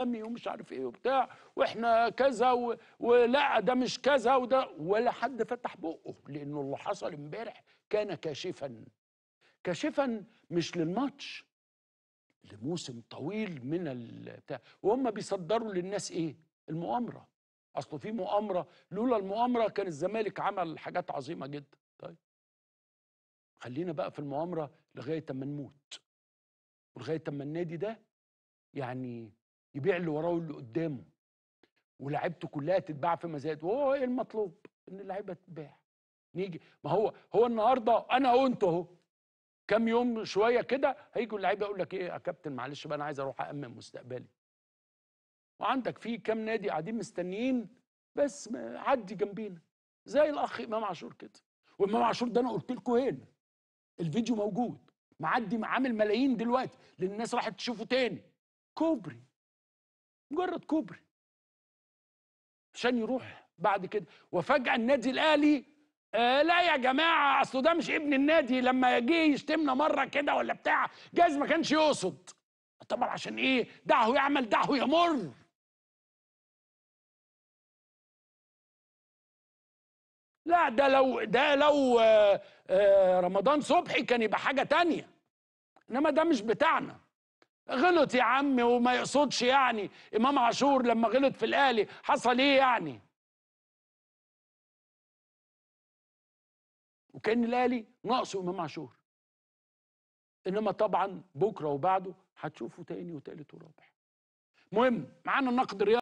دمي ومش عارف ايه وبتاع واحنا كذا و... ولا ده مش كذا وده ولا حد فتح بقه لانه اللي حصل امبارح كان كاشفا كاشفا مش للماتش لموسم طويل من البتاع وهم بيصدروا للناس ايه المؤامره اصل في مؤامره لولا المؤامره كان الزمالك عمل حاجات عظيمه جدا طيب خلينا بقى في المؤامره لغايه اما نموت ولغايه اما النادي ده يعني يبيع اللي وراه واللي قدامه ولاعيبته كلها تتباع في مزاد وهو ايه المطلوب ان اللعيبه تتباع نيجي ما هو هو النهارده انا وانت اهو كام يوم شويه كده هيجوا اللعيبه يقول لك ايه يا كابتن معلش بقى انا عايز اروح اامن مستقبلي وعندك في كام نادي قاعدين مستنيين بس عدي جنبينا زي الاخ امام عاشور كده وامام عاشور ده انا قلت لكم هنا الفيديو موجود معدي عامل ملايين دلوقتي لان الناس راحت تشوفه تاني كوبري مجرد كوبري عشان يروح بعد كده وفجأة النادي الأهلي آه لا يا جماعة أصله ده مش ابن النادي لما جه يشتمنا مرة كده ولا بتاع جايز ما كانش يقصد طبعا عشان إيه دعه يعمل دعه يمر لا ده لو ده لو آه آه رمضان صبحي كان يبقى حاجة تانية إنما ده مش بتاعنا غلط يا عم وما يقصدش يعني امام عاشور لما غلط في الاهلي حصل ايه يعني وكان الاهلي ناقصه امام عاشور انما طبعا بكره وبعده هتشوفه تاني وتالت ورابع مهم معانا النقد الرياضي